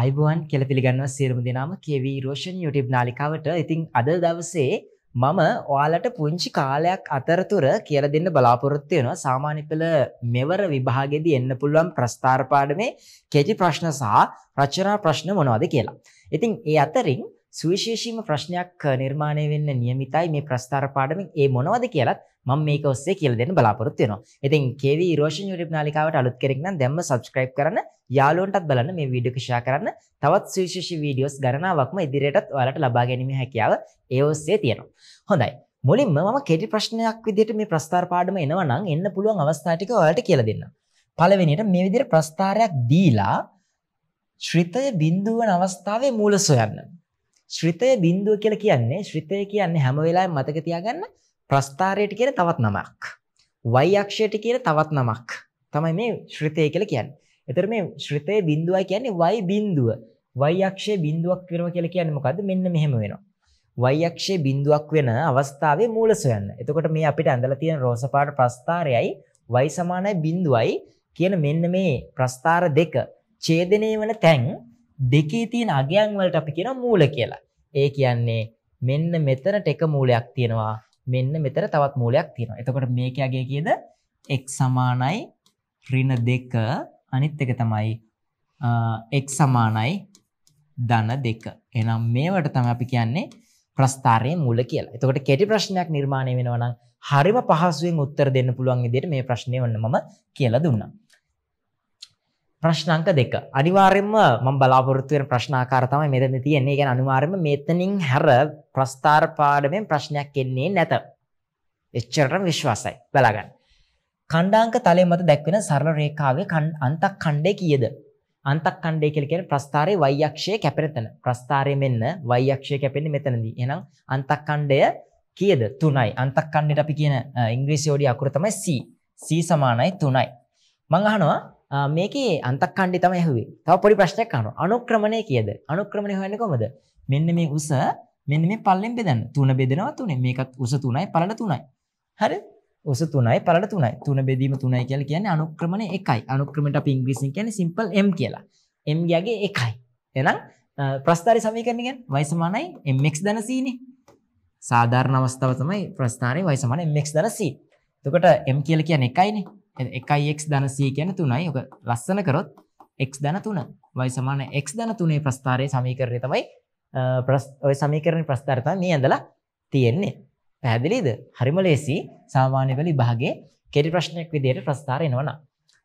අයිබුවන් කෙල පිළිගන්නව සිරම දෙනාම කෙවී රෝෂණ YouTube නාලිකාවට ඉතිං අද දවසේ මම ඔයාලට පුංචි කාලයක් අතරතුර කියල දෙන්න බලාපොරොත්තු වෙනවා සාමාන්‍ය පෙළ මෙවර විභාගෙදී එන්න පුළුවන් ප්‍රස්ථාර පාඩමේ කෙටි ප්‍රශ්න සහ රචනා ප්‍රශ්න මොනවද කියලා. ඉතින් ඒ අතරින් සුවිශේෂීම ප්‍රශ්නයක් නිර්මාණය වෙන්න නියමිතයි මේ ප්‍රස්ථාර පාඩමින් ඒ මොනවද කියලත් මම මේක ඔස්සේ කියලා දෙන්න බලාපොරොත්තු වෙනවා. ඉතින් KV Erosion YouTube නාලිකාවට අලුත් කෙනෙක් නම් දැම්ම subscribe කරන්න, යාළුවන්ටත් බලන්න මේ වීඩියෝ එක share කරන්න. තවත් සුවිශේෂී වීඩියෝස් ගණනාවක්ම ඉදිරියටත් ඔයාලට ලබා ගැනීමේ හැකියාව ඒ ඔස්සේ තියෙනවා. හොඳයි. මුලින්ම මම කෙටි ප්‍රශ්නයක් විදිහට මේ ප්‍රස්තාර පාඩම එනවා නම් එන්න පුළුවන් අවස්ථා ටික ඔයාලට කියලා දෙන්නම්. පළවෙනියට මේ විදිහට ප්‍රස්තාරයක් දීලා ශ්‍රිතය බිඳුව වන අවස්ථාවේ මූල සොයන්න. ශ්‍රිතය බිඳුව කියලා කියන්නේ ශ්‍රිතය කියන්නේ හැම වෙලාවෙම මතක තියාගන්න ප්‍රස්ථාරයට කියන තවත් නමක්. y අක්ෂයට කියන තවත් නමක්. තමයි මේ ශ්‍රිතය කියලා කියන්නේ. එතකොට මේ ශ්‍රිතයේ බිඳුවයි කියන්නේ y බිඳුව. y අක්ෂයේ බිඳුවක් වෙනවා කියලා කියන්නේ මොකද්ද? මෙන්න මෙහෙම වෙනවා. y අක්ෂයේ බිඳුවක් වෙන අවස්ථාවේ මූල සොයන්න. එතකොට මේ අපිට ඇඳලා තියෙන රෝස පාට ප්‍රස්ථාරයයි y සමානයි බිඳුවයි කියන මෙන්න මේ ප්‍රස්ථාර දෙක ඡේදනය වන තැන් දෙකේ තියෙන අගයන් වලට අපි කියනවා මූල කියලා. ඒ කියන්නේ මෙන්න මෙතනට එක මූලයක් තියෙනවා මෙන්න මෙතර තවත් මූලයක් තියෙනවා එතකොට මේකයාගේ කියද එක් සමානයි රින දෙක අනිත් එක තමයි එක් සමානයි දන දෙක එනම් මේවට තම අපි කියන්නේ ප්‍රස්ථාරය මුල කියලා එතකට කෙටි ප්‍රශ්නයක් නිර්මාණය වෙනවනම් හරිම පහසුවෙන් උත්තර දෙන්න පුළුවන් ඉදිට මේ ප්‍රශ්නය වන්න මම කියලා දුන්නා ප්‍රශ්නංක දෙක අනිවාර්යෙන්ම මම බලාපොරොත්තු වෙන ප්‍රශ්නාකාර තමයි මෙතන තියෙන්නේ. ඒ කියන්නේ අනිවාර්යෙන්ම මෙතනින් හැර ප්‍රස්තාර පාඩමෙන් ප්‍රශ්නයක් එන්නේ නැත. එච්චරටම විශ්වාසයි. බලාගන්න. ඛණ්ඩාංක තලය මත දැක්වෙන සරල රේඛාවේ අන්තක් ඛණ්ඩය කීයද? අන්තක් ඛණ්ඩය කියලා කියන්නේ ප්‍රස්තාරයේ y අක්ෂය කැපෙන තැන. ප්‍රස්තාරයේ මෙන්න y අක්ෂය කැපෙන්නේ මෙතනදී. එහෙනම් අන්තක් ඛණ්ඩය කීයද? 3යි. අන්තක් ඛණ්ඩයට අපි කියන ඉංග්‍රීසි ඔඩිය අකුර තමයි C. C සමානයි 3යි. මම අහනවා මේකේ අන්තක් කණ්ඩි තමයි ඇහුවේ. තව පොඩි ප්‍රශ්නයක් අහනවා. අනුක්‍රමණය කියද? අනුක්‍රමණය හොයන්නේ කොහමද? මෙන්න මේ උස මෙන්න මේ පල්ලෙන් බෙදන්න. තුන බෙදනවා තුනේ. මේකත් උස තුනයි පළල තුනයි. හරි? උස තුනයි පළල තුනයි. තුන බෙදීම තුනයි කියලා කියන්නේ අනුක්‍රමණය එකයි. අනුක්‍රමණයට අපි ඉංග්‍රීසියෙන් කියන්නේ simple m කියලා. m ගේ එකයි. එහෙනම් ප්‍රස්ථාරී සමීකරණය කියන්නේ y සමානයි mx ධන c නේ. සාධාරණ අවස්ථාව තමයි ප්‍රස්ථාරයේ y සමානයි mx ධන c. එතකොට m කියලා කියන්නේ එකයිනේ. එකයික් ධනසී කියන තුනයි ඔක ලස්සන කරොත් එක් ධන තුන වයි සමාන එක් ධන තුනේ ප්‍රස්ථාරය සමීකරණය තමයි ඔය සමීකරණ ප්‍රස්ථාර්තා මේ ඇඳලා තියෙන්නේ පැහැදිලිද හරිම ලේසි සාමාන්‍ය වලි භාගේ කෙරි ප්‍රශ්නයක් විදියට ප්‍රස්ථාරය නොන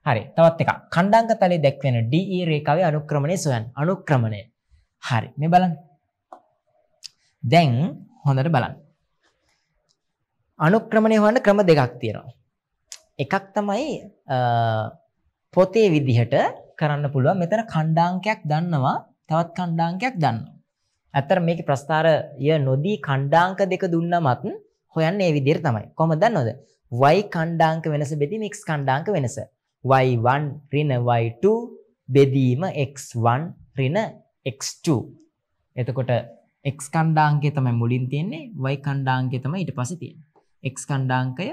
හරි තවත් එක කණ්ඩංග තලේ දැක්වෙන ඩE රේකාවේ අනුක්‍රමණය සොයන් අනුක්‍රමණය හරි මේ බලන්න දැන් හොඳට බලන්න අනුක්‍රමණය හොන්න ක්‍රම දෙකක් තියෙනවා එකක් තමයි පොතේ විදිහට කරන්න පුළුවන් මෙතන කණ්ඩාංකයක් දන්නවා තවත් කණ්ඩාංකයක් දන්න. ඇත්තර මේක ප්‍රස්ථාරය නොදී කණ්ඩාංක දෙක දුන්නමත් හොයන්න ඒ විදිර තමයි කොම දන්නොද වයි කණ්ඩාංක වෙනස බෙදි මික්ස් කණ්ඩාංක වෙනස y1 රින y2 බෙදීම x1 රින x2 එතකොට x කණ්ඩාංකය තමයි මුලින් තියෙන්නේ y කණ්ඩාංකය තමයි ඊට පස්සේ තියෙන්නේ x කණ්ඩාංකය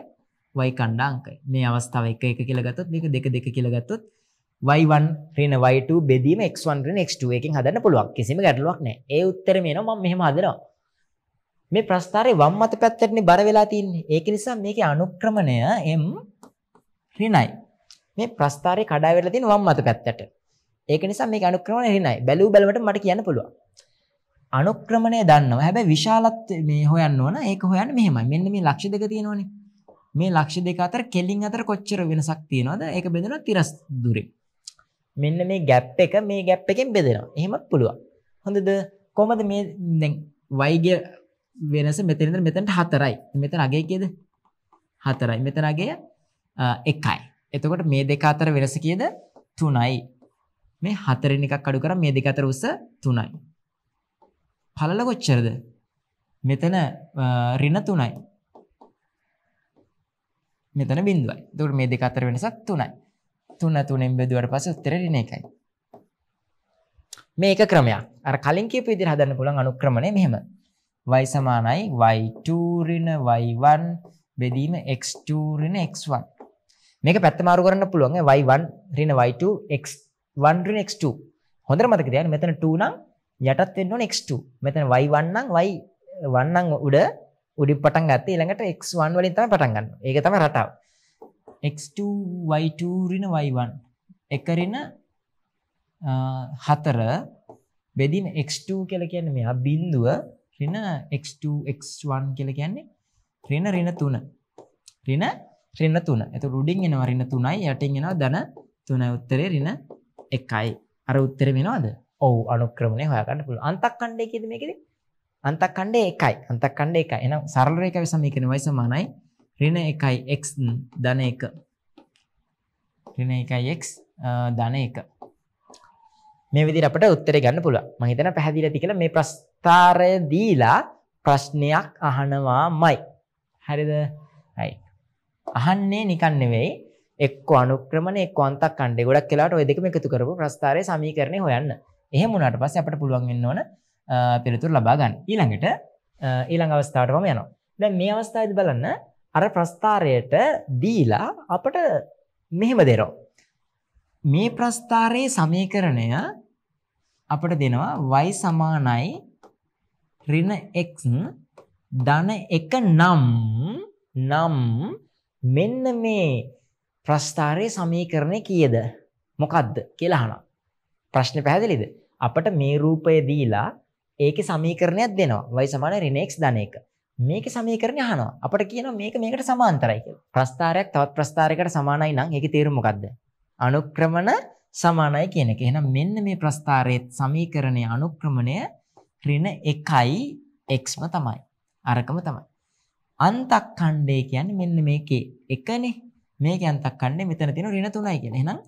වයි කණ්ඩාංකයි මේ අවස්ථාව එක එක කියලගතොත් මේක දෙක දෙක කියලගත්තොත් y1 ඍණ y2 බෙදීම x1 ඍණ x2 එකෙන් හදන්න පුළුවන් කිසිම ගැටලුවක් නැහැ. ඒ උත්තරේ මේනවා මම මෙහෙම හදනවා. මේ ප්‍රස්ථාරේ වම් මත පැත්තටනේ බර වෙලා තින්නේ. ඒක නිසා මේකේ අනුක්‍රමණය m ඍණයි. මේ ප්‍රස්ථාරේ කඩා වෙලා තියෙන වම් මත පැත්තට. ඒක නිසා මේකේ අනුක්‍රමණය ඍණයි. බැලූ බැලමට මට කියන්න පුළුවන්. අනුක්‍රමණය දන්නවා. හැබැයි විශාලත් මේ හොයන්න ඕන. ඒක හොයන්න මෙහෙමයි. මෙන්න මේ ලක්ෂ දෙක තියෙනෝනේ. මේ ලක්ෂ දෙක අතර කෙලින් අතර කොච්චර වෙනසක් තියෙනවද ඒක බෙදෙනවා 30 දුරේ. මෙන්න මේ ગැප් එක මේ ગැප් එකෙන් බෙදෙනවා. එහෙමත් පුළුවන්. හොඳද? කොහමද මේ දැන් y ගේ වෙනස මෙතනින්ද මෙතනට 4යි. මෙතන අගේ කීයද? 4යි. මෙතන අගේ 1යි. එතකොට මේ දෙක අතර වෙනස කීයද? 3යි. මේ 4 න් එකක් අඩු කරා මේ දෙක අතර උස 3යි. පළල කොච්චරද? මෙතන ඍණ 3යි. මෙතන බින්දුවයි දුර මේ දෙක අතර වෙනසක් තුනයි තුන්න තුනෙන් බෙදුවට පස උත්තරෙන එකයි මේක ක්‍රමයක් අර කලින් කියපු විදිහට හදන්න පුළුවන් අනුක්‍රමණය මෙහෙම y සමානයි y2 ඍණ y1 බෙදීම x2 ඍණ x1 මේක පැත්ත මාරු කරන්න පුළුවන් y1 ඍණ y2 x1 ඍණ x2 හොඳට මතක තියාගන්න මෙතන 2 නම් යටත් වෙන්න ඕනේ x2 මෙතන y1 නම් y1 නම් උඩ උඩින් පටන් ගත්තේ ඊළඟට x1 වලින් තමයි පටන් ගන්න. ඒක තමයි රටාව. x2 y2 ඍණ y1 එක ඍණ 4 බෙදින x2 කියලා කියන්නේ මෙයා බිඳුව ඍණ x2 x1 කියලා කියන්නේ ඍණ ඍණ 3. ඍණ ඍණ 3. එතකොට උඩින් එනවා ඍණ 3යි යටින් එනවා ධන 3යි උත්තරේ ඍණ 1යි. අර උත්තරේ වෙනවද? ඔව් අනුක්‍රමණය හොයාගන්න පුළුවන්. අන්තක්ඛණ්ඩය කියද මේකේදී? අන්තකණ්ඩය එකයි අන්තකණ්ඩ එක එනම් සරල රේඛාව සමීකරණයයි සමානයි ඍණ 1යි x ධන 1 ඍණ 1යි x ධන 1 මේ විදිහට අපිට උත්තරේ ගන්න පුළුවන් මම හිතන පැහැදිලිද කියලා මේ ප්‍රස්තාරය දීලා ප්‍රශ්නයක් අහනවාමයි හරිද හයි අහන්නේ නිකන් නෙවෙයි එක්ක අනුක්‍රමණ එක්ක අන්තක් ඛණ්ඩේ ගොඩක් වෙලාවට ওই දෙකම එකතු කරපු ප්‍රස්තාරයේ සමීකරණේ හොයන්න එහෙම වුණාට පස්සේ අපිට පුළුවන් වෙන්න ඕන පිළිතුර ලබාගන්න ඊළඟට ඊළඟ අවස්ථාවටම යනවා දැ මේ අවස්ථායිද බලන්න අර ප්‍රස්ථාරයට දීලා අපට මෙහෙම දෙරෝ මේ ප්‍රස්ථාරයේ සමීකරණය අපට දෙනවා වයි සමානයි රින එක් ධන එක නම් නම් මෙන්න මේ ප්‍රස්ථාරයේ සමීකරණය කියද මොකක්ද කියලාහන ප්‍රශ්න පැහැදිලිද අපට මේ රූපය දීලා ඒක සමීකරණයක් දෙනවා වයි සමාන රිනෙක්ස් ධන එක මේක සමීකරණය අහනවා අපට කියන මේක මේකට සමාන්තරයි කියලා ප්‍රස්ථාරයක් තවත් ප්‍රස්ථාරයකට සමානයි නම් ඒකේ තේරුම මොකද්ද අනුක්‍රමණ සමානයි කියන එක එහෙනම් මෙන්න මේ ප්‍රස්ථාරයේ සමීකරණයේ අනුක්‍රමණය ඍණ 1යි xම තමයි අරකම තමයි අන්තක් ඛණ්ඩය කියන්නේ මෙන්න මේකේ එකනේ මේකේ අන්තක් ඛණ්ඩය මෙතන තියෙන ඍණ 3යි කියන එහෙනම්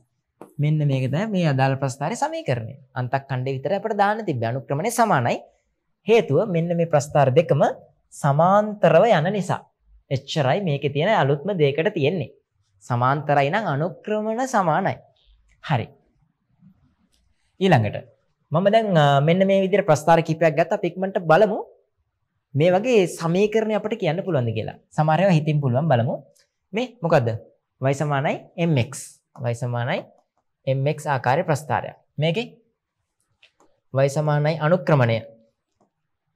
මෙන්න මේකත මේ අදාළ ප්‍රස්ථාරය සමීකරණය අන්තක් කණ්ඩ විතර අපට දාන තිබ අනුක්‍රමණය සමානයි හේතුව මෙන්න මේ ප්‍රස්ථාර දෙකම සමාන්තරව යන නිසා එච්චරයි මේක තියෙන අලුත්ම දේකට තියෙන්නේ සමාන්තරයි නම් අනුක්‍රමණ සමානයි හරි ඊළඟට මම දැන් මෙන්න මේ විදිහට ප්‍රස්ථාර කිහිපයක් ගත්තා අපි ඉක්මනට බලමු මේ වගේ සමීකරණ අපිට කියන්න පුළුවන්ද කියලා සමහර ඒවා හිතින් පුළුවන් බලමු මේ මොකද්ද y mx y එක් ආකාරය ප්‍රස්ථාරයක් මේක වයිසමානයි අනුක්‍රමණය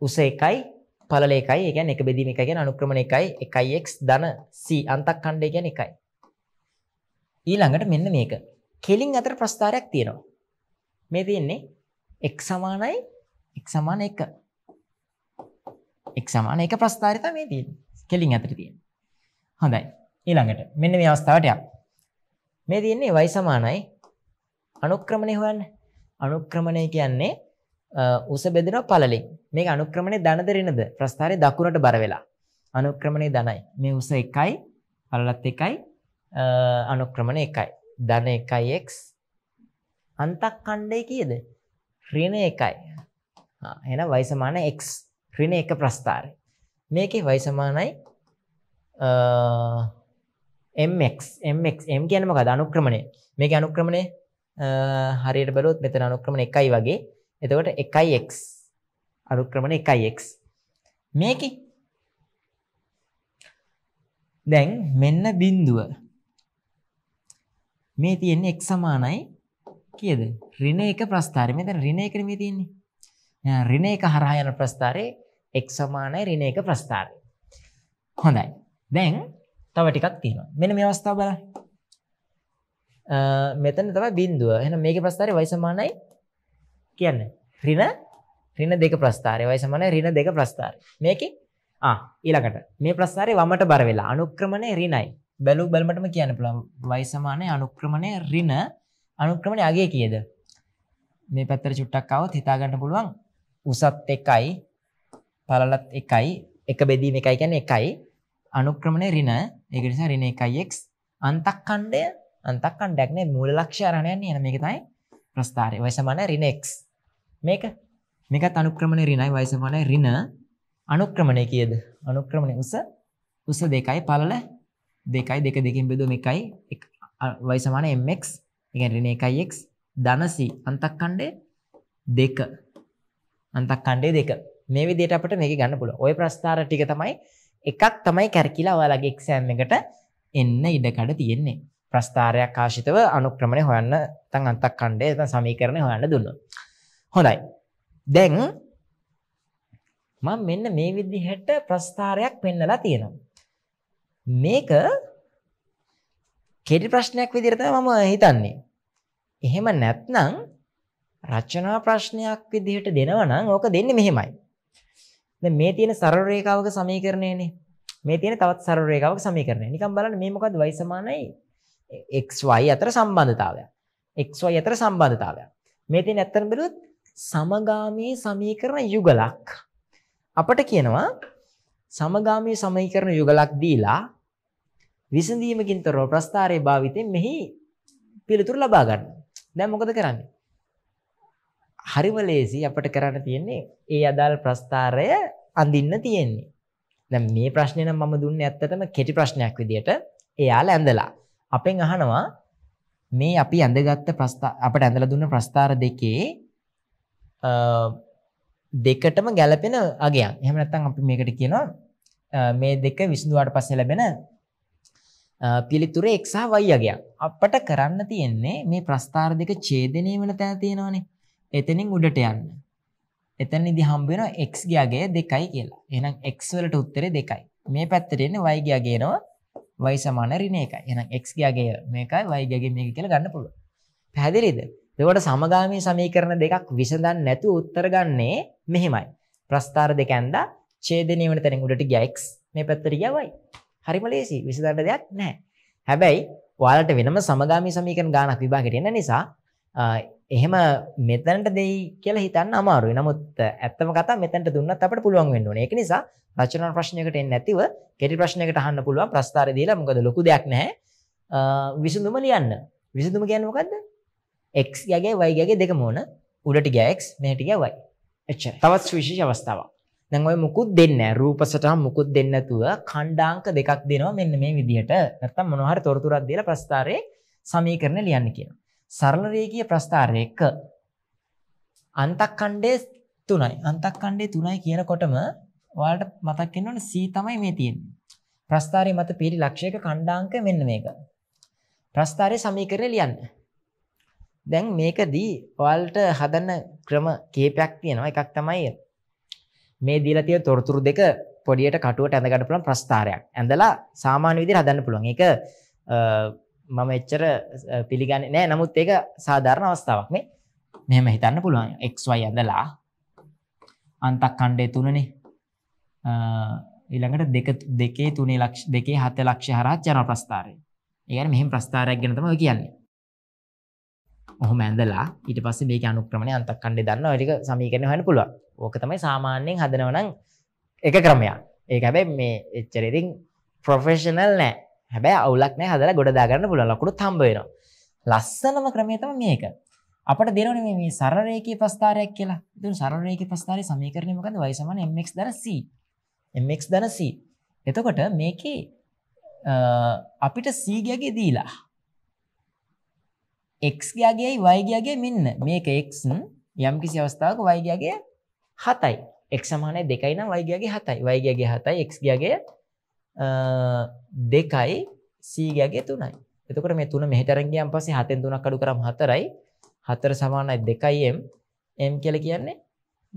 උස එකයි පලලේකයි ගැන එක බෙදීම එක ගැන අනුක්‍රමණ එකයි එකයි එක් දන සී අන්තක් කණ්ඩය ගැන එකයි ඊළඟට මෙන්න මේක කෙලින් අතර ප්‍රස්ථාරයක් තියෙනවා මේ තියෙන්නේ එක් සමානයි එක් සමාන එක එක් සමාන එක ප්‍රස්ථාරිත මේ තිය කෙලින් අතර තියෙන හොඳයි ඊළඟට මෙන්න මේ අවස්ථාවට මේ තියෙන්නේ වයි සමානයි අනුක්‍රමණය හොයන්න අනුක්‍රමණය කියන්නේ උස බෙදෙන පලලින් මේ අනුක්‍රමණය දනදරනද ප්‍රස්ථාරය දකුණට බර වෙලා අනුක්‍රමණය දනයි මේ උස එකයි පලලත් එකයි අනුක්‍රමණ එකයි ධන එකයි එක් අන්තක් කණ්ඩය කියද රින එකයි එන වයිසමාන එක් රින එක ප්‍රස්ථාරය මේක වයිසමානයි එම්ක් එම්ක් එම් කියනම කද අනුක්‍රමණය මේක අනුක්‍රමණය හරියට බලොත් මෙතන අනුක්‍රමණ එකයි වගේ එතකොට එකයි එක් අනුක්‍රමණ එකයි එක් මේක දැන් මෙන්න බින්දුව මේ තියෙන්නේ එක් සමානයි කියද රින එක ප්‍රස්ථාරය මෙතන රින එක මේ තියෙන්නේ රින එක හරහා යන ප්‍රස්ථාරයේ එක් සමානයි රින එක ප්‍රස්ථාරය හොඳයි දැන් තව ටිකක් තියෙනවා මෙන්න මේ අවස්ථාව බලන්න මෙතන තම බින්දුව එන මේක ප්‍රස්ථාරය වයිසමානයි කියන්න රින රින දෙක ප්‍රස්ථාරය වයිසමනය රින දෙක ප්‍රස්ථාර මේක ඊලකට මේ ප්‍රස්ථාරය වමට බර වෙලා අනුක්‍රමණය රිනයි බැලු බැල්මටම කියන්න පුළම් වයිසමානය අනුක්‍රමණය රින අනුක්‍රමණය අගේ කියද මේ පැත්තර චුට්ටක්කාවත් හිතාගන්න පුළුවන් උසත් එකයි පලලත් එකයි එක බෙදීම එකයි ගැන එකයි අනුක්‍රමණය රින එක නිසා රින එකයික් අන්තක් කණ්ඩය අන්තක් කණ්ඩක්නේ මුල ලක්ෂාරණයන් යන මේක තයි ප්‍රස්ථාරය වයසමන රිනෙක්ස් මේක මේක අනුක්‍රමණ රිනයි වයසමන රින අනුක්‍රමණය කියද අනුක්‍රමණය උස උස දෙකයි පලල දෙකයි දෙක දෙකින් බෙදුම එකයි වයිසමාන එක් ඉගැරින එකයික් දනසි අන්තක් කණ්ඩේ දෙක අන්තක් කණ්ඩේ දෙක මේ විදිට අපට මේක ගන්න පුළ ඔය ප්‍රස්ථාර ටික තමයි එකක් තමයි කැරකිලා ඔයාලගේ එක්සෑම් එකට එන්න ඉඩකඩ තියෙන්නේ ප්‍රස්ථාරයක් ආශිතව අනුක්‍රමණය හොයන්න නැත්නම් අන්තක් ඛණ්ඩය නැත්නම් සමීකරණය හොයන්න දුන්නොත්. හොඳයි. දැන් මම මෙන්න මේ විදිහට ප්‍රස්ථාරයක් පෙන්නලා තියෙනවා. මේක කෙටි ප්‍රශ්නයක් විදිහට මම හිතන්නේ. එහෙම නැත්නම් රචනා ප්‍රශ්නයක් විදිහට දෙනවා නම් ඕක දෙන්නේ මෙහෙමයි. දැන් මේ තියෙන සරල රේඛාවක සමීකරණයනේ. මේ තියෙන තවත් සරල රේඛාවක සමීකරණය. නිකන් බලන්න මේ මොකද්ද y XY අතර සම්බන්ධතාවයක්. XY අතර සම්බන්ධතාවයක්. මේ තියෙන ඇත්තටම බැලුවොත් සමගාමී සමීකරණ යුගලක්. අපට කියනවා සමගාමී සමීකරණ යුගලක් දීලා විසඳීමකින් තොරව ප්‍රස්ථාරයේ භාවිතයෙන් මෙහි පිළිතුරු ලබා ගන්න. දැන් මොකද කරන්නේ? හරිම ලේසි අපිට කරන්න තියෙන්නේ ඒ අදාළ ප්‍රස්ථාරය අඳින්න තියෙන්නේ. දැන් මේ ප්‍රශ්නේ නම් මම දුන්නේ ඇත්තටම කෙටි ප්‍රශ්නයක් විදියට. එයාලා ඇඳලා අපෙන් අහනවා මේ අපි ඇඳගත්ත ප්‍රස්ථා අපට ඇඳලා දුන්න ප්‍රස්ථාර දෙකේ දෙකටම ගැලපෙන අගයන්. එහෙම නැත්නම් අපි මේකට කියනවා මේ දෙක විසඳුවාට පස්සේ ලැබෙන පිළිතුරේ x සහ y අගයන්. අපට කරන්න තියෙන්නේ මේ ප්‍රස්ථාර දෙක ඡේදනය වෙන තැන තියෙනවනේ. එතනින් උඩට යන්න. එතනදී හම්බ වෙනවා x ගේ අගය 2යි කියලා. එහෙනම් x වලට උත්තරේ 2යි. මේ පැත්තට එන්නේ y ගේ අගයනවා වයි සමානරින එක එන එක්ගේ මේකයි වයිගගේ මේක කියල ගන්න පුළුව පැදිරිද දෙවට සමගාමී සමීකරන දෙකක් විසඳන් නැතු උත්තර ගන්නේ මෙහෙමයි ප්‍රස්ථාර දෙකැන්ද චේදනීමට තැන උඩට ගයක්ස් මේ පැත්තර යවයි හරිම ලේසි විසඳන්න දෙයක් නෑ හැබැයි වාලට වෙනම සමගාමී සමීකරන ගානක් විභාගටෙන නිසා එහෙම මෙතැනට දෙයි කියලා හිතන්න අමාරුයි. නමුත් ඇත්තම කතා මෙතැනට දුන්නත් අපිට පුළුවන් වෙන්න ඕනේ. ඒක නිසා රචනා ප්‍රශ්නයකට එන්නේ නැතිව කෙටි ප්‍රශ්නයකට අහන්න පුළුවන් ප්‍රස්තාරය දීලා මොකද ලොකු දෙයක් නැහැ. විසඳුම ලියන්න. විසඳුම කියන්නේ මොකද්ද? x ගගේ y ගගේ දෙකම ඕන. උඩට ගියා x මෙහෙට ගියා y. එච්චර. තවත් විශේෂ අවස්ථාවක්. දැන් ඔය මුකුත් දෙන්නේ නැහැ. රූප සටහන් මුකුත් දෙන්නේ නැතුව ඛණ්ඩාංක දෙකක් දෙනවා මෙන්න මේ විදිහට. නැත්තම් මොනවා හරි තොරතුරක් දීලා ප්‍රස්තාරයේ සමීකරණ ලියන්න කියනවා. සරල රේඛීය ප්‍රස්ථාරය 1 අන්තක් ඛණ්ඩයේ 3යි අන්තක් ඛණ්ඩයේ 3යි කියනකොටම ඔයාලට මතක් වෙන්න ඕනේ C තමයි මේ තියෙන්නේ ප්‍රස්ථාරය මත පිරි ලක්ෂයක ඛණ්ඩාංක මෙන්න මේක ප්‍රස්ථාරයේ සමීකරණය ලියන්න දැන් මේකදී ඔයාලට හදන ක්‍රම කීපයක් තියෙනවා එකක් තමයි මේ දීලා තියෙන තොරතුරු දෙක පොඩියට කටුවට ඇඳ ගන්න පුළුවන් ප්‍රස්ථාරයක්. ඇඳලා සාමාන්‍ය විදිහට හදන්න පුළුවන්. ඒක මම එච්චර පිළිගන්නේ නෑ නමුත් ඒක සාධාරණ අවස්ථාවක් මේ මෙහෙම හිතන්න පුළුවන් එක්වයි ඇඳලා අන්තක් කණ්ඩේ තුනනේ ඊළඟට දෙක දෙකේ තුනේ ලක්ෂ දෙකේ හත ලක්ෂ හරා ජන ප්‍රස්ථාරය ඒගැන මෙහිම ප්‍රස්ථාරයක් ගෙනතම කියන්නේ ඔහොම ඇඳලා ඊට පස්සේ මේක අනුක්‍රමණය අන්තක් කණ්ඩේ දන්න ඔටික සමීකරණ හන්න පුළුවන් ඕක තමයි සාමාන්‍යයෙන් හදනවනම් එක ක්‍රමයක් ඒක හැබැයි මේ එච්චරඉතින් ප්‍රොෆෙෂනල් නෑ හැබැ අවුලක් නෑ හදලා ගොඩදාගන්න පුල ලකුණු තම්බේෙන ලස්සනම ක්‍රමේතම මේක අපට දෙනන මේ සරරයක ප්‍රස්ථාරයක් කියලා දු සරරයක ප්‍රස්ථාරය සමීකරණයමකද වයිසමන එක් දරසි එක් දනසි එතකොට මේකේ අපිට සීගගේ දීලා එක්ගේගේ වයිගගේ මෙන්න මේක එක් යම් කිසි අවස්ථාවක වයිගගේ හතයි එක් සමානය දෙකයින වයිගගේ හතයි වයිගගේ හතයි එක්ගගේ දෙකයි සීගෑගේ තුනයි එතකට මේ තුන මෙහිතරගියම් පසේ හතෙන් තුනක් කඩු කරම් හතරයි හතර සමානයි දෙකයිම් එම් කියල කියන්නේ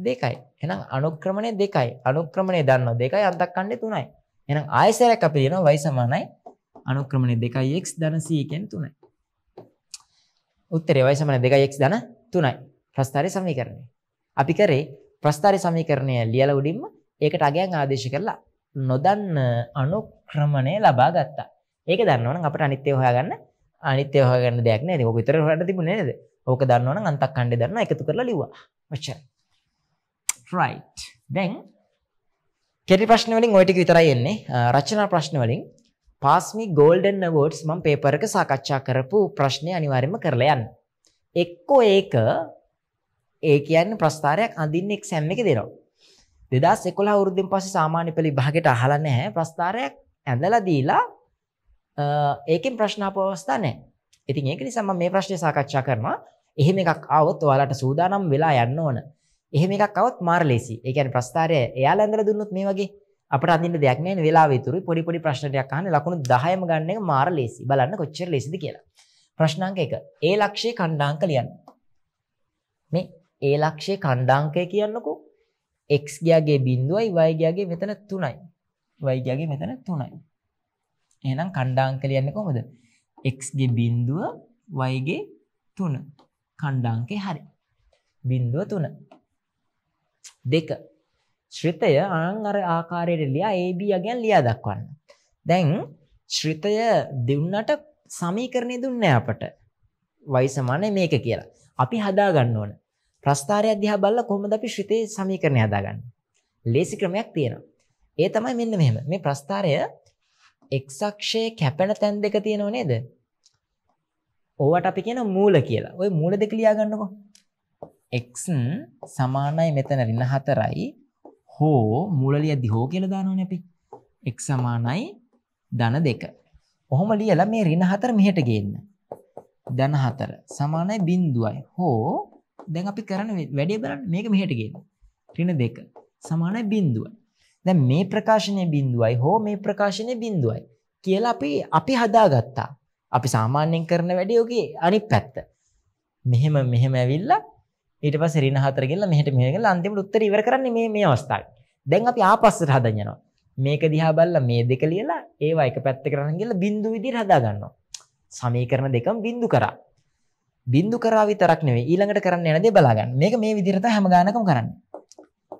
දෙකයි එනම් අනුක්‍රමණය දෙකයි අනුක්‍රමණය දන්න දෙකයි අන්තක් කන්නේ තුනයි එනම් ආයසරයක් අපි දෙන වයි සමානයි අනුක්‍රමණය දෙකයි එක් දනසීකෙන් තුනයි උත්තරේ වයි සමන දෙකයි එක් දන තුනයි ප්‍රස්ථාරය සමී කරණය අපි කරේ ප්‍රස්ථාරය සමී කරණය ලියල උඩින්ම ඒකට අගයන් ආදේශ කරලා නොදන්න අනුක්‍රමණය ලබා ගත්තා ඒක දන්නවන අපට අනිත්‍ය හයාගන්න අනිත්‍ය හගන්න දෙයක් නෑ ඕක විතර හට තිබ නේද ඕක දන්නවන අන්තක් කණ්ඩ දන්න එකතු කරලා ලිවා වච රයිට් දැන් කෙරි ප්‍රශ්න වලින් ඔයටික විතරයි එන්නේ රචනා ප්‍රශ්න වලින් පාස්මි ගෝල්ඩන් වෝඩ්ස් මං පේපරක සාකච්ඡා කරපු ප්‍රශ්නය අනිවාර්යම කරලයන්. එක්කෝ ඒක ඒ කියන්න ප්‍රස්ථාරයක් අඳින්න එක් සැම්ම එක දෙනවා. දෙදස් එකොලා වුරුද්ධින් පස සාමාන්‍ය පෙළි භාගට අහලන්න හැ ප්‍රස්ථාරයක් ඇඳල දීලා ඒකින් ප්‍රශ්නාපවස්ථා නෑ ඉතින් ඒක නිසම මේ ප්‍රශ්නය සාකච්ඡා කරම එහෙම එකක් අවත් ඔයාලට සූදානම් වෙලා යන්න ඕන එහෙම එකක් අවත් මාර්ලෙසි ඒකැන ප්‍රස්ථාරය එයා ඇඳල දුන්නුත් මේ වගේ අපට අදින්න දෙයක් නෑ වෙලා විතුරු පොඩිපොඩි ප්‍රශ්නයක් අහන ලකුණු දහයම ගන්න මාර ලෙසි බලන්න කොච්චර ලෙසිද කියලා ප්‍රශ්නාංක එක ඒ ලක්ෂයේ කණ්ඩාංක ලියන්න මේ ඒ ලක්ෂයේ කණ්ඩාංකය කියන්නකෝ එක්ගයාගේ බින්දුවයි වයිගයාගේ මෙතන තුනයි වයිගයාගේ මෙතන තුනයි එනම් කණ්ඩාංක ලියන්න කොමද එක්ගේ බින්දුව වයිගේ තුන කණ්ඩාංකේ හරි බින්දුව තුන දෙක ශ්‍රිතය අනං අර ආකාරයට ලියා ඒබී අගැන් ලියා දක්වන්න දැන් ශ්‍රිතය දෙවන්නට සමීකරණය දුන්න අපට වයිසමානය මේක කියලා අපි හදාගන්න ඕන ප්‍රස්ථාරය දිහා බලලා කොහොමද අපි ශ්‍රිතේ සමීකරණය හදාගන්නේ? ලේසි ක්‍රමයක් තියෙනවා. ඒ තමයි මෙන්න මෙහෙම. මේ ප්‍රස්ථාරය x අක්ෂයේ කැපෙන තැන් දෙක තියෙනව නේද? ඕවට අපි කියන මූල කියලා. ওই මූල දෙක ලියා ගන්නකො. x සමානයි මෙතන ඍණ 4යි හෝ මූල ලියද්දි හෝ කියලා දානවනේ අපි. x සමානයි ධන 2. ඔහොම ලියලා මේ ඍණ 4 මෙහෙට ගේන්න. ධන 4 සමානයි බිඳුවයි හෝ දැන් අපි කරන වැඩේ බලන්න මේක මෙහෙට ගේමු. ඍණ 2 සමානයි බිඳුවයි. දැන් මේ ප්‍රකාශනයේ බිඳුවයි හෝ මේ ප්‍රකාශනයේ බිඳුවයි කියලා අපි අපි හදාගත්තා. අපි සාමාන්‍යයෙන් කරන වැඩේ ඔගේ අනිත් පැත්ත. මෙහෙම මෙහෙම ඇවිල්ලා ඊට පස්සේ ඍණ 4 ගිහලා මෙහෙට මෙහෙ ගිහලා අන්තිමට උත්තර ඉවර කරන්නේ මේ මේ අවස්ථාවේ. දැන් අපි ආපස්සට හදන් යනවා. මේක දිහා බලලා මේ දෙක ලියලා ඒවා එක පැත්තකට කරන් ගිහලා බිඳු විදිහට හදා ගන්නවා. සමීකරණ දෙකම බිඳු කරා. බින්දු කරා විතරක් නෙවෙයි ඊළඟට කරන්න යන දේ බලාගන්න. මේක මේ විදිහට හැම ගානකම කරන්නේ.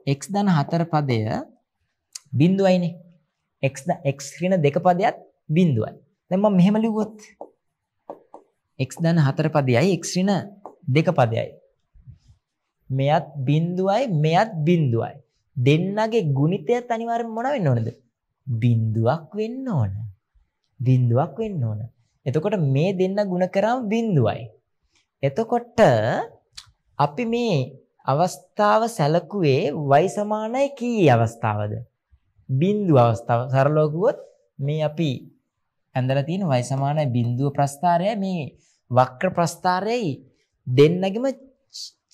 x ධන හතර පදය බින්දුවයිනේ. x x ඍණ දෙක පදයක් බින්දුවයි. දැන් මම මෙහෙම ලිව්වොත් x ධන හතර පදයයි x ඍණ දෙක පදයයි. මෙයත් බින්දුවයි මෙයත් බින්දුවයි. දෙන්නගේ ගුණිතයත් අනිවාර්යෙන් මොන වෙන්න ඕනද? බින්දුවක් වෙන්න ඕන. බින්දුවක් වෙන්න ඕන. එතකොට මේ දෙන්න ගුණ කරාම බින්දුවයි. එතකොට අපි මේ අවස්ථාව සැලකුවේ y සමානයි කී අවස්ථාවද? බිඳු අවස්ථාව. සරලව කිව්වොත් මේ අපි ඇඳලා තියෙන y සමානයි බිඳුව ප්‍රස්ථාරය මේ වක්‍ර ප්‍රස්ථාරයයි දෙන්නගෙම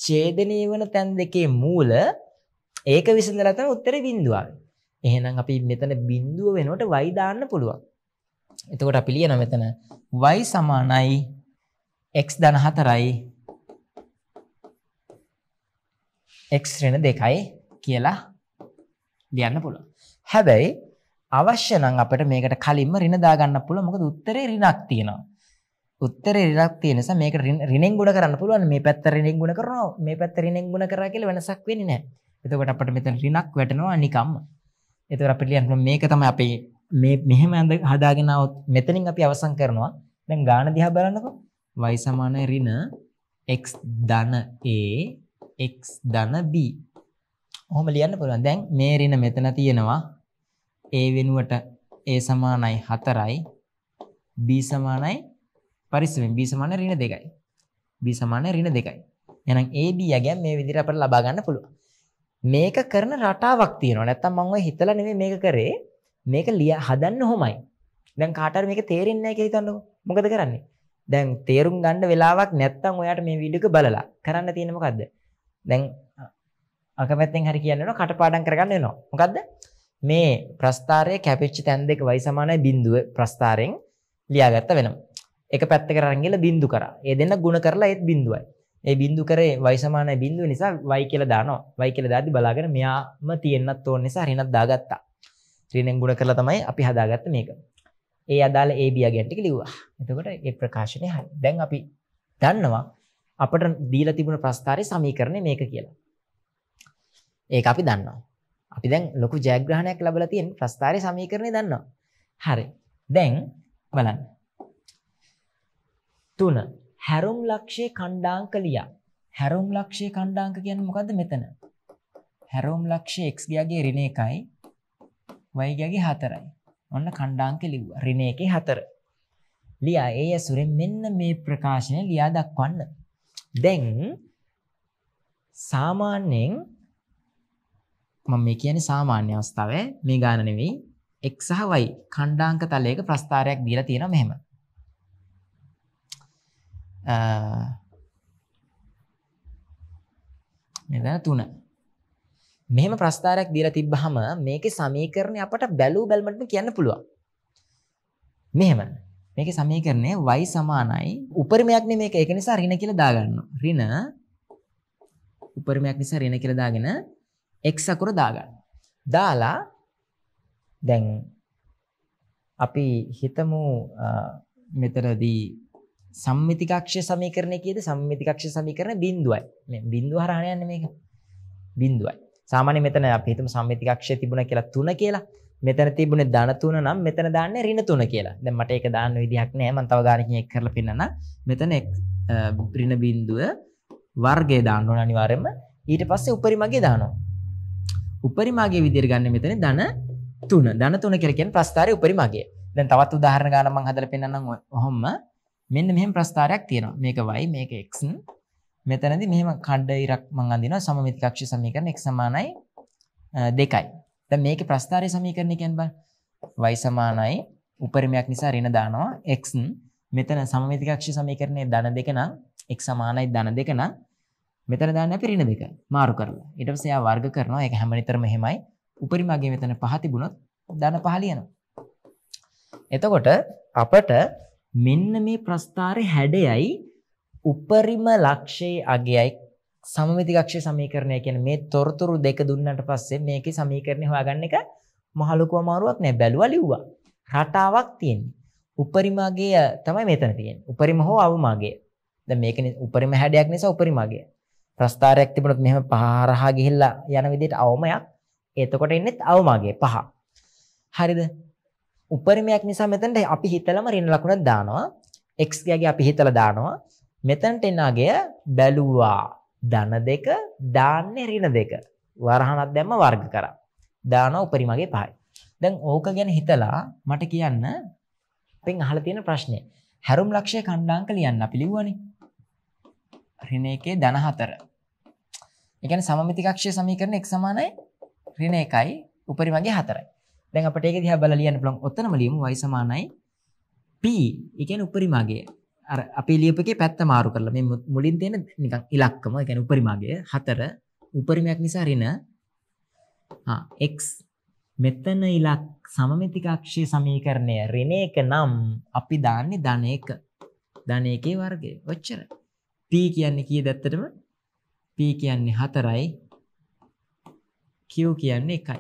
ඡේදනය වන තැන් දෙකේ මූල ඒක විසඳලා තමයි උත්තරේ බිඳුව ආවේ. එහෙනම් අපි මෙතන බිඳුව වෙනුවට y දාන්න පුළුවන්. එතකොට අපි ලියනවා මෙතන y සමානයි x ධන 4යි x ඍණ 2යි කියලා ලියන්න පුළුවන්. හැබැයි අවශ්‍ය නම් අපිට මේකට කලින්ම ඍණ දාගන්න පුළුවන්. මොකද උත්තරේ ඍණක් තියෙනවා. උත්තරේ ඍණක් තියෙන නිසා මේක ඍණෙන් ගුණ කරන්න පුළුවන්. මේ පැත්ත ඍණෙන් ගුණ කරනවා. මේ පැත්ත ඍණෙන් ගුණ කරා කියලා වෙනසක් වෙන්නේ නැහැ. එතකොට අපිට මෙතන ඍණක් වැටෙනවා නිකම්ම. එතකොට අපිට ලියන්න පුළුවන් මේක තමයි අපේ මේ මෙහෙම හදාගෙන මෙතනින් අපි අවසන් කරනවා. දැන් ගාන දිහා බලන්නකෝ. y සමාන ඍණ x ධන a x ධන b. ඔහොම ලියන්න පුළුවන්. දැන් මේ ඍණ මෙතන තියෙනවා. a වෙනුවට a සමානයි 4යි b සමානයි පරිස්සමෙන් b සමාන ඍණ 2යි. b සමාන ඍණ 2යි. එහෙනම් ab යගයන් මේ විදිහට අපිට ලබා ගන්න පුළුවන්. මේක කරන රටාවක් තියෙනවා. නැත්තම් මම ඔය හිතලා නෙමෙයි මේක කරේ. මේක ලිය හදන්න හොමයි. දැන් කාට හරි මේක තේරෙන්නේ නැහැ කියලා හිතන්නකෝ. මොකද කරන්නේ? දැන් තේරුම් ගන්න වෙලාවක් නැත්තම් ඔයාට මේ වීඩියෝ එක බලලා කරන්න තියෙන්නේ මොකද්ද? දැන් අකමැත්තෙන් හරි කියන්න වෙනවා කටපාඩම් කරගන්න වෙනවා. මොකද්ද? මේ ප්‍රස්ථාරයේ කැපිච්ච තැන් දෙක y සමානයි බිඳුව ප්‍රස්ථාරයෙන් ලියාගත්ත වෙනවා. එක පැත්තකට අරන් ගිහලා බිඳු කරා. ඒ දෙන්න ගුණ කරලා ඒත් බිඳුවයි. ඒ බිඳු කරේ y සමානයි බිඳුව නිසා y කියලා දානවා. y කියලා දාද්දි බලාගෙන මෙයාම තියෙන්නත් ඕන නිසා හරිනක් දාගත්තා. ඍණෙන් ගුණ කරලා තමයි අපි හදාගත්ත මේක. ඒ අදාල ඒබිය ගැන්ටික ලිවවා එතකොට ඒ ප්‍රකාශනය හරි දැන් අපි දන්නවා අපට දීල තිබුණ ප්‍රස්ථාරය සමීකරණය මේක කියලා ඒ අපි දන්නවා අපි දැන් ලොකු ජයග්‍රහණයක් ලබල තියෙන් ප්‍රස්ථාරය සමීකරණය දන්නවා හරි දැන් බලන්න තුන හැරුම් ලක්ෂය කණ්ඩාංක ලියා හැරුම් ලක්ෂය කණ්ඩාංක කියන්න මොකද මෙතන හැරුම් ලක්ෂය එක්ගයාගේ රිණ එකයි වයිගගේ හතරයි ඔන්න කණ්ඩාංක ලිව්ව රින එකේ හතර ලියා ඒ ඇසුරෙන් මෙන්න මේ ප්‍රකාශනය ලියා දක්වන්න දැන් සාමාන්‍යයෙන් මම මේ කියන්නේ සාමාන්‍ය අවස්ථාවේ මේ ගාන නෙවෙයි x සහ y ඛණ්ඩාංක තලයක ප්‍රස්ථාරයක් දීලා තියෙනවා මෙහෙම. අ මෙතන 3 මෙහෙම ප්‍රස්ථාරයක් දීලා තිබ්බහම මේකේ සමීකරණය අපට බැලූ බැලමටම කියන්න පුළුවන්. මෙහෙම. මේකේ සමීකරණය y සමානයි උපරිමයක් නේ මේක. ඒක නිසා ඍණ කියලා දාගන්නවා. ඍණ උපරිමයක් නිසා ඍණ කියලා දාගෙන x අකුර දාගන්න. දාලා දැන් අපි හිතමු මෙතනදී සම්මිතිකක්ෂ සමීකරණය කියද සම්මිතිකක්ෂ සමීකරණ බිඳුවයි. මේ බිඳුව හරහා යන්නේ මේක. බිඳුවයි. සාමාන්‍ය මෙතන අපි හිතමු සම්මිතික අක්ෂය තිබුණා කියලා 3 කියලා. මෙතන තිබුණේ ධන 3 නම් මෙතන දාන්නේ ඍණ 3 කියලා. දැන් මට ඒක දාන්න විදිහක් නෑ. මම තව ගානකින් එක කරලා පෙන්නනවා. මෙතන ඍණ බිඳුව වර්ගය දාන්න ඕන අනිවාර්යයෙන්ම. ඊට පස්සේ උපරිමගේ දානවා. උපරිමගේ විදිහට ගන්න මෙතන ධන 3. ධන 3 කියලා කියන්නේ ප්‍රස්ථාරයේ උපරිමගේ. දැන් තවත් උදාහරණ ගන්න මම හදලා පෙන්නන්නම්. ඔහොම මෙන්න මෙහෙම ප්‍රස්ථාරයක් තියෙනවා. මේක y මේක x මෙතනදි මෙහෙම කණ්ඩ ඉරක් මං අඳිනවා සමමිති කක්ෂ සමීකරණ x සමානයි 2යි. දැන් මේකේ ප්‍රස්ථාරය සමීකරණය කියන්නේ බලන්න y සමානයි උපරිමයක් නිසා ඍණ දානවා x මෙතන සමමිති කක්ෂ සමීකරණයේ ධන දෙක නම් x සමානයි ධන දෙක නම් මෙතන දාන්න අපි ඍණ දෙක මාරු කරලා. ඊට පස්සේ ආ වර්ග කරනවා. ඒක හැම නිතරම එහෙමයි. උපරිම අගේ මෙතන 5 තිබුණොත් ධන 5 ලියනවා. එතකොට අපට මෙන්න මේ ප්‍රස්ථාරය හැඩයයි උපරිම ලක්ෂයේ අගයයි සමමිතිකක්ෂය සමීකරණය කියන මේ තොරතුරු දෙක දුන්නට පස්සේ මේක සමීකරණය හොයාගන්න එක මහලොකු අමාරුවක් නෑ බැලුවා ලිව්වා. රටාවක් තියෙන්නේ. උපරිමගය තමයි මෙතන තියෙන්නේ. උපරිම හෝ අවමගය. දැන් මේක උපරිම හැඩයක් නිසා උපරිමගය. ප්‍රස්ථාරයක් තිබුණොත් මෙහෙම පහරහා ගිහිල්ලා යන විදිහට අවමයක්. එතකොට එන්නේත් අවමගය පහ. හරිද? උපරිමයක් නිසා මෙතනට අපි හිතලම ඍණ ලකුණක් දානවා. x ගේ අපි හිතලා දානවා. මෙතැන්ට එන්නගේ බැලුවා දන දෙක දාන්න රින දෙක වරහනත් දැම්ම වර්ග කර දාන උපරිමගේ පහයි දැන් ඕක ගැන හිතලා මට කියන්න පෙන් අහල තියෙන ප්‍රශ්නය හැරුම් ලක්ෂය කණ්ඩාංක ලියන්න පිළිවුවනි රින එකේ දන හතර එකන සමමිතිකක්ෂය සමීකරන එක් සමානයි රින එකයි උපරිමගේ හතරයි දැන් අපට එක දිහ බල ලියන්න බලොන් ඔත්තනම ලියීම වයි සමානයි පී එකන උපරිමගේ අපි ලියපගේ පැත්ත මාරු කරල මේ මුලින් තියෙන නිකං ඉලක්කම ගැන උපරිමගේ හතර උපරිමයක් නිසා රින එක් මෙතන ඉලක් සමමිතිකක්ෂය සමීකරණය රෙන එක නම් අපි දාන්නේ ධනයක ධනයකේ වර්ගය ඔච්චර පී කියන්නේ කිය දැත්තටම පී කියන්නේ හතරයි කිව් කියන්නේ එකයි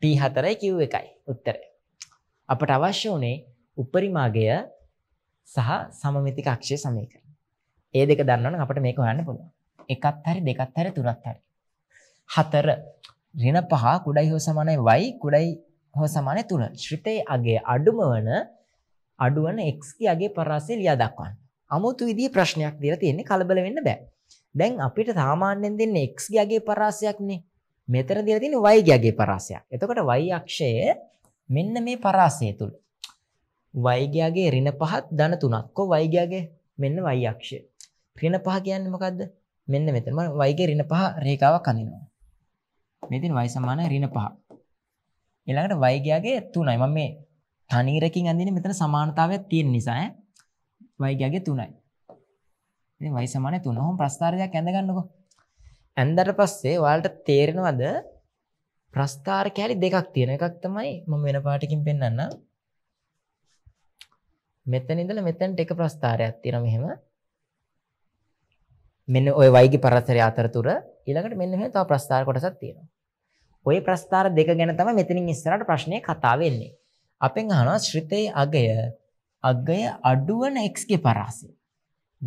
පී හතරයි කිව් එකයි උත්තර අපට අවශ්‍ය වනේ උපරිමාගය සහ සමමිතික අක්ෂය සමීකරණ. ඒ දෙක දන්නවනම් අපිට මේක හොයන්න පුළුවන්. එකත් හරි දෙකත් හරි තුනත් හරි. හතර ඍණ පහ කුඩයි හෝ සමානයි y කුඩයි හෝ සමානයි 3. ශ්‍රිතේ අගේ අඩුම වන අඩුවන x ගේ අගේ පරාසය ලියා දක්වන්න. අමුතු විදිහේ ප්‍රශ්නයක් දීලා තියෙන්නේ කලබල වෙන්න බෑ. දැන් අපිට සාමාන්‍යයෙන් දෙන්නේ x ගේ අගේ පරාසයක්නේ. මෙතන දීලා තියෙන්නේ y ගේ අගේ පරාසයක්. එතකොට y අක්ෂය මෙන්න මේ පරාසය තුල වයිගයාගේ රින පහත් ධන තුනක්කෝ වයිගයාගේ මෙන්න වයියක්ෂය රින පහ කියන්න මොකක්ද මෙන්න මෙතම වයිගේ රින පහ රේකාවක් කඳනවා මෙතින් වයිසමාන රින පහ එළඟට වයිගයාගේ තුනයි ම මේ තනීරකින් අඳන මෙතන සමානතාවයක් තියෙන් නිසා වයිගයාගේ තුනයි වයිසමාන තුන හොම ප්‍රස්ථාරයක් ඇඳගන්නක ඇන්දර පස්සේ වාලට තේරෙනවද ප්‍රස්ථාර කෑලි දෙකක් තියෙන එකක් තමයි මම වෙන පාටිකින් පෙන්න්න මෙතන ඉඳලා මෙතනට එක ප්‍රස්ථාරයක් තියෙනවා මෙහෙම. මෙන්න ওই වයිගේ පරතරය අතරතුර ඊළඟට මෙන්න මෙහෙම තව ප්‍රස්ථාර කොටසක් තියෙනවා. ওই ප්‍රස්ථාර දෙක ගැන තමයි මෙතනින් ඉස්සරහට ප්‍රශ්නේ කතා වෙන්නේ. අපෙන් අහනවා ශ්‍රිතේ අගය අගය අඩුවන x ගේ පරාසය.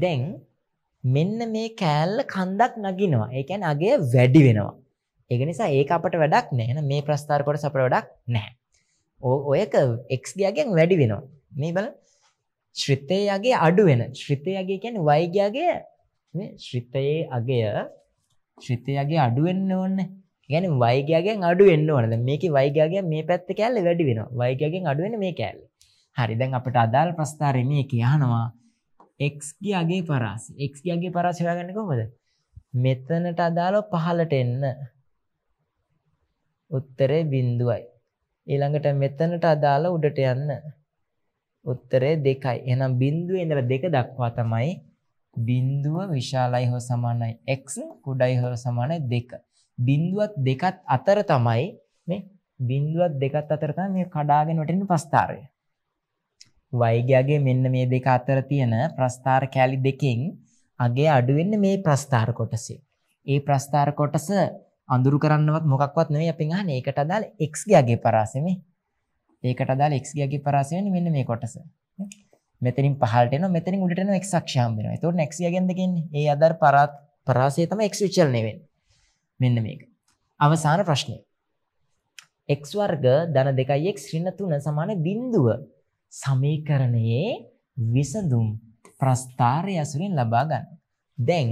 දැන් මෙන්න මේ කෑල්ල කන්දක් නගිනවා. ඒ කියන්නේ අගය වැඩි වෙනවා. ඒක නිසා ඒක අපට වැඩක් නැහැ. මේ ප්‍රස්ථාර කොටස අපට වැඩක් නැහැ. ඔයක x ගියගෙන් වැඩි වෙනවා. මේ බලන්න ශ්‍රිතයගේ අඩු වෙන ශ්‍රිතයගේ කැන වයිගයාගේ ශ්‍රිතයේ අගය ශ්‍රිතයගේ අඩුවෙන්න්න ඕන්න ගැන වයිගයාගෙන් අඩු වෙන්න ඕනද මේක වයිගයාගේ මේ පැත්ත කෑල්ල වැඩි වෙන වයිගයාගෙන් අඩුවෙන මේ කෑල්ල හරිදැන් අපට අදාල් ප්‍රස්ථාරමය කියහනවා එක්ගේ අගේ පරාස එක්ගේ පරාස හොයාගන්න කොමද මෙතනට අදාලෝ පහලට එන්න උත්තරේ බින්දුවයි ඊළඟට මෙතනට අදාල උඩට යන්න උත්තරය දෙකයි. එහෙනම් බිඳුවේ ඉඳලා දෙක දක්වා තමයි බිඳුව විශාලයි හෝ සමානයි x කුඩයි හෝ සමානයි 2. බිඳුවත් දෙකත් අතර තමයි මේ බිඳුවත් දෙකත් අතර තමයි මේ කඩාගෙන වැටෙන ප්‍රස්ථාරය. වයිගයාගේ මෙන්න මේ දෙක අතර තියෙන ප්‍රස්ථාර කැලි දෙකෙන් අගේ අඩු වෙන්නේ මේ ප්‍රස්ථාර කොටසේ. ඒ ප්‍රස්ථාර කොටස අඳුරු කරන්නවත් මොකක්වත් නෙවෙයි අපි අහන්නේ. ඒකට අදාළ x ගේ අගේ පරාසය මේ ඒකට අදාළ x ගියගේ පරාසය වෙන්නේ මෙන්න මේ කොටස. මෙතනින් පහළට එනවා මෙතනින් උඩට එනවා x අක්ෂය හම්බ වෙනවා. එතකොට x ගියගෙන්ද කියන්නේ? ඒ අදාළ පරාසය තමයි x විචලනය වෙන්නේ. මෙන්න මේක. අවසාන ප්‍රශ්නය. x වර්ග ධන 2x ඍණ 3 සමාන බිඳුව සමීකරණයේ විසඳුම් ප්‍රස්ථාරය ඇසුරින් ලබා ගන්න. දැන්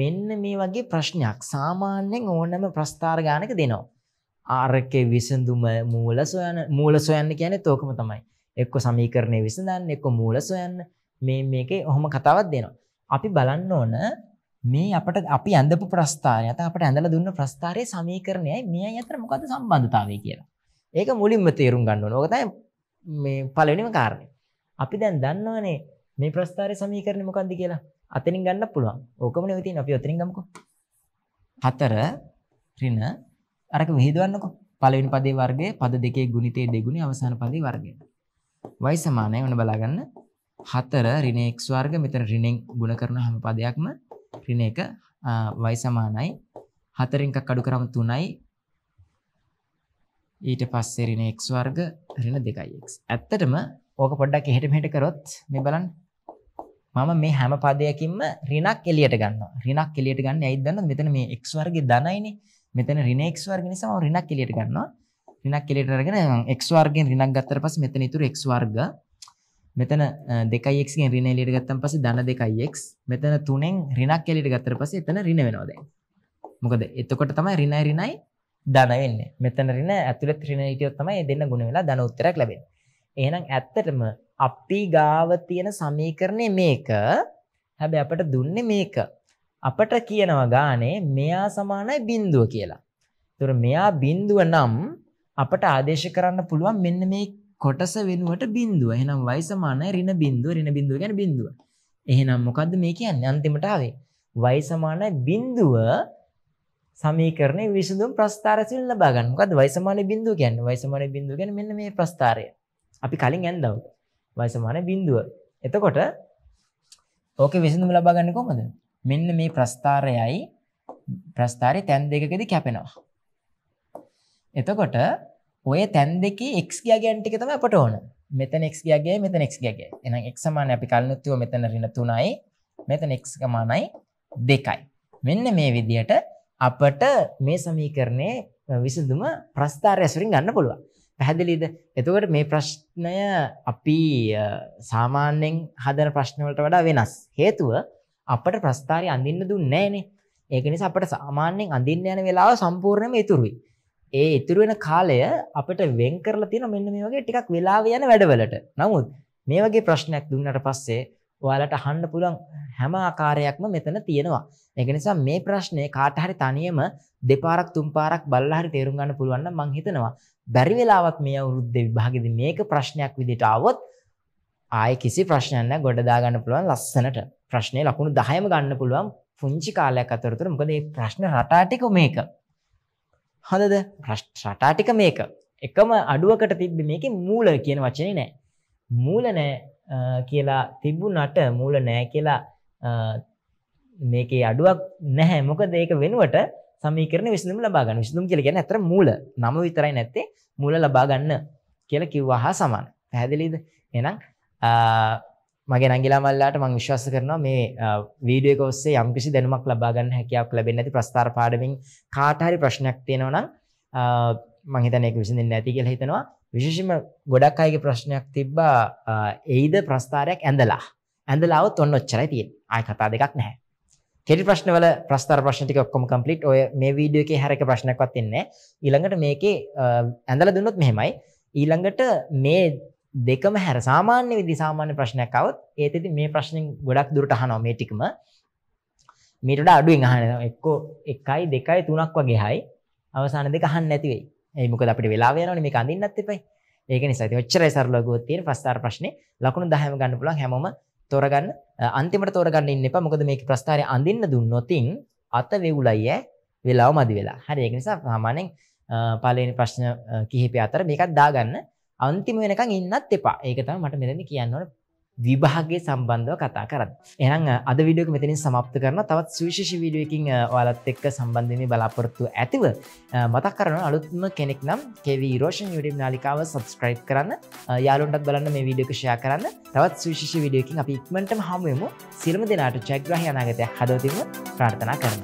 මෙන්න මේ වගේ ප්‍රශ්නයක් සාමාන්‍යයෙන් ඕනම ප්‍රස්ථාර ගානක දෙනවා. ආරකේ විසඳුම මූල සොයන මූල සොයන්න කියන තෝකම තමයි එක්ක සමීකරණය විසඳන්න එක්ක මූල සොයන්න මේ මේකේ ඔහොම කතාවක් දෙනවා. අපි බලන්න ඕන මේ අපට අපි ඇඳපු ප්‍රස්ථාරය ඇත අපට ඇඳල දුන්න ප්‍රස්ථාරය සමීකරණයයි මේ අතර මොකද සම්බන්ධතාවය කියලා. ඒක මුලින්ම තේරුම් ගන්න ඕකතයි මේ පලනිම කාරණය. අපි දැන් දන්නවනේ මේ ප්‍රස්ථාරය සමීකරණ මොකන්ද කියලා අතනින් ගන්න පුළුවන් ඕකම නවිතින් අපි ඔතරින් ගමකු. හතර රින අරක විහිදුවන්නකො පලවින් පදේ වර්ගය පද දෙකේ ගුණිතේ දෙගුණි අවසාන පදී වර්ගය. වයි සමානය වන බලාගන්න හතර රිනෙක්ස් වර්ග මෙතන රිනෙක් ගුණ කරන හැම පදයක්ම රින එක වයි සමානයි හතරින්ක කඩු කරම තුනයි ඊට පස්සේ රින එක් වර්ග රින දෙකයික් ඇත්තටම ඕක පොඩ්ඩක් එහෙට මෙහෙට කරොත් මේ බලන්න මම මේ හැම පදයකින්ම රිනක් එලියට ගන්න රිනක් එලියට ගන්න ඇයිදන්න මෙතන මේ එක් වර්ගේ දනයිනේ මෙතන රිනෙක්ස් වර්ග නිසා මම රිනක් එළියට ගන්නවා රිනක් එළියට අරගෙන x වර්ගෙන් රිනක් ගත්තට පස්සේ මෙතන ඉතුරු x වර්ග මෙතන 2x ගෙන් රින එළියට ගත්තන් පස්සේ ධන 2x මෙතන 3ෙන් රිනක් එළියට ගත්තට පස්සේ එතන රින වෙනවා දැන් මොකද එතකොට තමයි රිනයි රිනයි ධන වෙන්නේ මෙතන රින ඇතුළේ රින හිටියොත් තමයි මේ දෙන්න ගුණ වෙලා ධන උත්තරයක් ලැබෙන්නේ එහෙනම් ඇත්තටම අපි ගාව තියෙන සමීකරණය මේක හැබැයි අපට දුන්නේ මේක අපට කියනවා ගානේ මෙයා සමානයි බින්දුව කියලා. තුර මෙයා බින්දුව නම් අපට ආදේශ කරන්න පුළුවන් මෙන්න මේ කොටස වෙනුවට බින්දුව. එහෙනම් y සමානයි ඍණ බින්දුව ඍණ බින්දුව කියන්නේ බින්දුව. එහෙනම් මොකද්ද මේ කියන්නේ අන්තිමට ආවේ? y සමානයි බින්දුව සමීකරණය විසඳුම් ප්‍රස්ථාරසින් ලබා ගන්න. මොකද්ද y සමාන බිඳුව කියන්නේ? y සමාන බිඳුව කියන්නේ මෙන්න මේ ප්‍රස්ථාරය. අපි කලින් ඇන්දව. y සමාන බිඳුව. එතකොට ඕකේ විසඳුම ලබා ගන්න කොහොමද? මෙන්න මේ ප්‍රස්ථාරයයි ප්‍රස්ථාරය තැන් දෙකකද කැපෙනවා. එතකොට ඔය තැන් දෙක එක් ගෑන්ටික තම අපට ඕන මෙතන එක් ගගේ මෙතන එක් ගගේ එන එක්සමාන අපි කල්නුත්තුව මෙතන රින තුනයි මෙතන එක්ගමානයි දෙකයි. මෙන්න මේ විදියට අපට මේ සමීකරණය විසඳුම ප්‍රස්ථාරය ඇසුරින් ගන්න පුළුවන්. පැහැදිලිද එතුකට මේ ප්‍රශ්නය අපි සාමාන්‍යෙන් හදන ප්‍රශ්නවලට වඩා වෙනස්. හේතුව අපට ප්‍රස්ථාරය අඳන්න දුන්නෑනේ ඒකනි අපට සාමාන්‍යෙන් අඳන්න යන වෙලාව සම්පූර්ණයම ඉතුරුයි. ඒ ඉතුරුවෙන කාලය අපට වෙන් කරලා තියෙන මෙන්න මේ වගේ ටිකක් වෙලාව යන වැඩවලට නමුත් මේ වගේ ප්‍රශ්නයක් දුන්නට පස්සේ ඔයාලට හන්න පුළන් හැම ආකාරයක්ම මෙතන තියෙනවා. එක නිසා මේ ප්‍රශ්නය කාටහරි තනියම දෙපාරක් තුම්පාරක් බල්ලහරි තේරුම් ගන්න පුළුවන් මං හිතනවා. බැරි වෙලාවත් මේ අවුරුද්ද විභාගෙද මේක ප්‍රශ්නයක් විදිහට આવොත් ආයේ කිසි ප්‍රශ්නයක් නැහැ ගොඩ දා ගන්න පුළුවන් ලස්සනට. ප්‍රශ්නය ලකුණු දහයම ගන්න පුළුවන් පුංචි කාලයක් අතරතුර මොකද මේ ප්‍රශ්න රටාටික මේක. හදද රටාටික මේක. එකම අඩුවකට තිබ්බ මේක මූල කියන වචනේ නෑ. මූල නෑ කියලා තිබ්බුනට මූල නෑ කියලා මේකේ අඩුවක් නැහැ. මොකද ඒක වෙනුවට සමීකරණ විසඳුම් ලබා ගන්න. විසඳුම් කියලා කියන්නේ අතර මූල. නම විතරයි නැත්තේ මූල ලබා ගන්න කියලා කිව්වා හා සමාන. පැහැදිලිද? එහෙනම් මගේ නංගිලා මල්ලාට මම විශ්වාස කරනවා මේ වීඩියෝ එක ඔස්සේ යම්කිසි දැනුමක් ලබා ගන්න හැකියාවක් ලැබෙන්නේ නැති ප්‍රස්තාර පාඩමින් කාට හරි ප්‍රශ්නයක් තියෙනවා නම් මම හිතන්නේ ඒක විසඳෙන්නේ නැති කියලා හිතනවා විශේෂයෙන්ම ගොඩක් අයගේ ප්‍රශ්නයක් තිබ්බා එයිද ප්‍රස්තාරයක් ඇඳලා ඇඳලාවත් ඔන්න ඔච්චරයි තියෙන්නේ ආයි කතා දෙකක් නැහැ කෙටි ප්‍රශ්නවල ප්‍රස්ථාර ප්‍රශ්න ටික ඔක්කොම කම්ප්ලීට් ඔය මේ වීඩියෝ එකේ හැර එක ප්‍රශ්නයක්වත් ඉන්නේ ඊළඟට මේකේ ඇඳලා දුන්නොත් මෙහෙමයි ඊළඟට මේ දෙකම හැර සාමාන්‍ය විදි සාමාන්‍ය ප්‍රශ්නයක් අවත් ඒතිති මේ ප්‍රශ්නෙන් ගොඩක් දුරට හනෝ මේ ටිකම මීටට අඩුවෙන් අහන එක්කෝ එකයි දෙකයි තුනක් වගේ හයි අවසාන දෙක හන්න නැතිවෙයි ඒමක අපට වෙලා යන මේ අඳන්නත් එපයි ඒක නිසාති ඔච්චර සරලගෝතියෙන් පස්ථාර ප්‍රශ්න ලකුණු දහම ගන්න පුලන් හැම තෝරගන්න අන්තිමට තෝරගන්න ඉන්න එප මොකද මේ ප්‍රස්ථාරය අඳන්න දුන්නොතින් අත වෙවුලයිය වෙලාව මදි වෙලා හරි ඒක නිසා සාමානෙන් පාලනි ප්‍රශ්න කිහිපය අතර මේකත් දාගන්න අන්තිම වෙනකං ඉන්නත් එපා ඒකතම මට මෙරදි කියන්නවට විභාගේ සම්බන්ධව කතා කරත්. එනම් අද විඩියක මෙතනින් සමප්ත කරන තවත් සවිශෂ විඩියකින් ඔලත් එක්ක සම්බන්ධමි බලාපොරත්තු ඇතිව මතක් කරන අලුත්ම කෙනෙක් නම් කෙවී රෝෂන් යුඩම් නාලිකාව සබස්ක්‍රයිබ් කරන්න යාලුන්ටත් බලන්න මේ විඩියක ෂය කරන්න තවත් සවිශෂ විඩියකින් අප ඉක්මට හමුවමු සිරම දෙනාට චැග්‍රහයනාගතය හදවතිම ප්‍රාර්ථනා කරන්න.